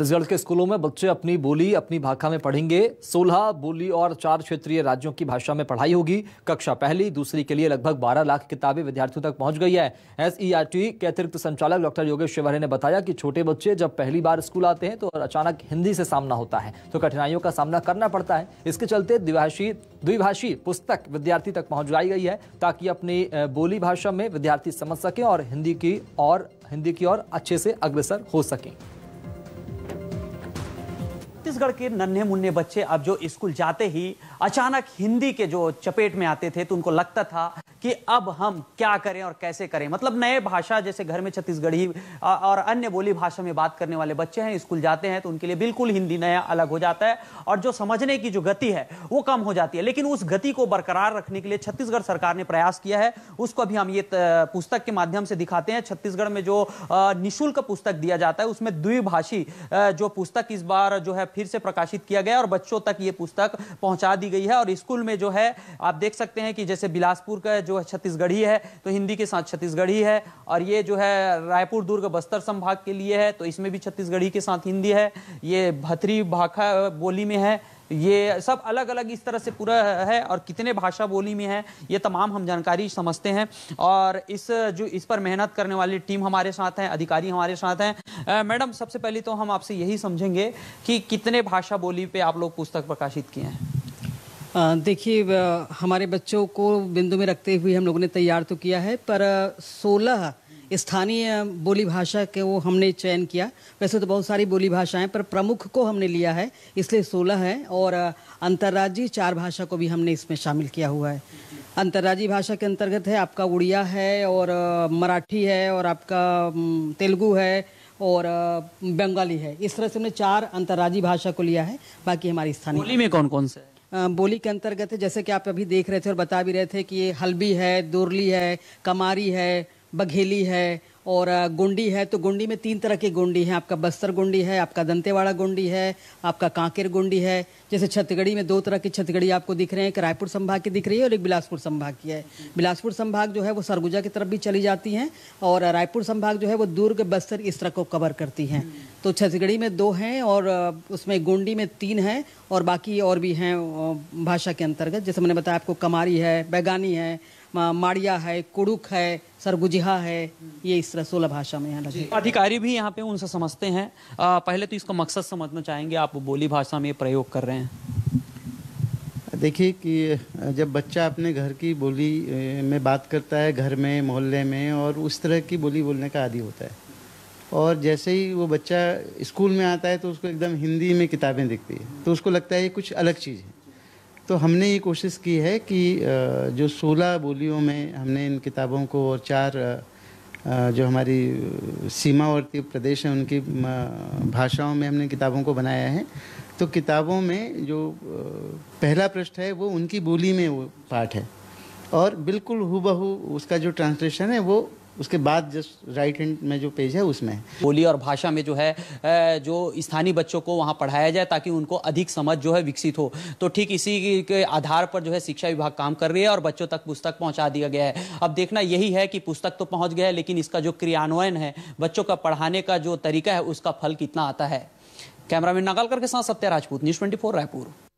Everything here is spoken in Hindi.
छत्तीसगढ़ के स्कूलों में बच्चे अपनी बोली अपनी भाषा में पढ़ेंगे सोलह बोली और चार क्षेत्रीय राज्यों की भाषा में पढ़ाई होगी कक्षा पहली दूसरी के लिए लगभग बारह लाख किताबें विद्यार्थियों तक पहुंच गई है एसईआरटी के अतिरिक्त संचालक डॉक्टर योगेश शिवहरे ने बताया कि छोटे बच्चे जब पहली बार स्कूल आते हैं तो अचानक हिंदी से सामना होता है तो कठिनाइयों का सामना करना पड़ता है इसके चलते द्विभाषी द्विभाषी पुस्तक विद्यार्थी तक पहुंचाई गई है ताकि अपनी बोली भाषा में विद्यार्थी समझ सकें और हिंदी की और हिंदी की और अच्छे से अग्रसर हो सकें छत्तीसगढ़ के नन्हे मुन्ने बच्चे अब जो स्कूल जाते ही अचानक हिंदी के जो चपेट में आते थे तो उनको लगता था कि अब हम क्या करें और कैसे करें मतलब नए भाषा जैसे घर में छत्तीसगढ़ी और अन्य बोली भाषा में बात करने वाले बच्चे हैं स्कूल जाते हैं तो उनके लिए बिल्कुल हिंदी नया अलग हो जाता है और जो समझने की जो गति है वो कम हो जाती है लेकिन उस गति को बरकरार रखने के लिए छत्तीसगढ़ सरकार ने प्रयास किया है उसको अभी हम ये पुस्तक के माध्यम से दिखाते हैं छत्तीसगढ़ में जो निःशुल्क पुस्तक दिया जाता है उसमें द्विभाषी जो पुस्तक इस बार जो है फिर से प्रकाशित किया गया और बच्चों तक ये पुस्तक पहुंचा दी गई है और स्कूल में जो है आप देख सकते हैं कि जैसे बिलासपुर का जो है छत्तीसगढ़ी है तो हिंदी के साथ छत्तीसगढ़ी है और ये जो है रायपुर दुर्ग बस्तर संभाग के लिए है तो इसमें भी छत्तीसगढ़ी के साथ हिंदी है ये भतरी भाखा बोली में है ये सब अलग अलग इस तरह से पूरा है और कितने भाषा बोली में है ये तमाम हम जानकारी समझते हैं और इस जो इस पर मेहनत करने वाली टीम हमारे साथ हैं अधिकारी हमारे साथ हैं मैडम सबसे पहले तो हम आपसे यही समझेंगे कि कितने भाषा बोली पे आप लोग पुस्तक प्रकाशित किए हैं देखिए हमारे बच्चों को बिंदु में रखते हुए हम लोगों ने तैयार तो किया है पर सोलह स्थानीय बोली भाषा के वो हमने चयन किया वैसे तो बहुत सारी बोली भाषाएं पर प्रमुख को हमने लिया है इसलिए सोलह है और अंतर्राज्यीय चार भाषा को भी हमने इसमें शामिल किया हुआ है अंतर्राज्यीय भाषा के अंतर्गत है आपका उड़िया है और मराठी है और आपका तेलुगु है और बंगाली है इस तरह से हमने चार अंतर्राज्यीय भाषा को लिया है बाकी हमारी स्थानीय बोली में कौन कौन से है बोली के अंतर्गत है जैसे कि आप अभी देख रहे थे और बता भी रहे थे कि ये हल्बी है दोरली है कमारी है बघेली है और गुंडी है तो गुंडी में तीन तरह की गोंडी हैं आपका बस्तर गुंडी है आपका दंतेवाड़ा गोंडी है आपका कांकेर गुंडी है जैसे छतगढ़ी में दो तरह की छतगढ़ी आपको दिख रहे हैं एक रायपुर संभाग की दिख रही है और एक बिलासपुर संभाग की है बिलासपुर संभाग जो है वो सरगुजा की तरफ भी चली जाती हैं और रायपुर संभाग जो है वो दुर्ग बस्तर इस तरह को कवर करती हैं तो छत्तीसगढ़ी में दो हैं और उसमें गोंडी में तीन हैं और बाकी और भी हैं भाषा के अंतर्गत जैसे मैंने बताया आपको कमारी है बैगानी है माड़िया है कुड़ुक है सरगुजिहा है ये इस तरह सोलह भाषा में यहाँ अधिकारी भी यहाँ पे उनसे समझते हैं आ, पहले तो इसका मकसद समझना चाहेंगे आप बोली भाषा में प्रयोग कर रहे हैं देखिए कि जब बच्चा अपने घर की बोली में बात करता है घर में मोहल्ले में और उस तरह की बोली बोलने का आदि होता है और जैसे ही वो बच्चा स्कूल में आता है तो उसको एकदम हिंदी में किताबें दिखती है तो उसको लगता है ये कुछ अलग चीज़ है तो हमने ये कोशिश की है कि जो 16 बोलियों में हमने इन किताबों को और चार जो हमारी सीमावर्ती प्रदेश हैं उनकी भाषाओं में हमने किताबों को बनाया है तो किताबों में जो पहला पृष्ठ है वो उनकी बोली में वो पाठ है और बिल्कुल हु उसका जो ट्रांसलेशन है वो उसके बाद जस्ट राइट हैंड में जो पेज है उसमें बोली और भाषा में जो है जो स्थानीय बच्चों को वहाँ पढ़ाया जाए ताकि उनको अधिक समझ जो है विकसित हो तो ठीक इसी के आधार पर जो है शिक्षा विभाग काम कर रही है और बच्चों तक पुस्तक पहुँचा दिया गया है अब देखना यही है कि पुस्तक तो पहुँच गया है लेकिन इसका जो क्रियान्वयन है बच्चों का पढ़ाने का जो तरीका है उसका फल कितना आता है कैमरामैन नागालकर के साथ सत्या राजपूत न्यूज ट्वेंटी रायपुर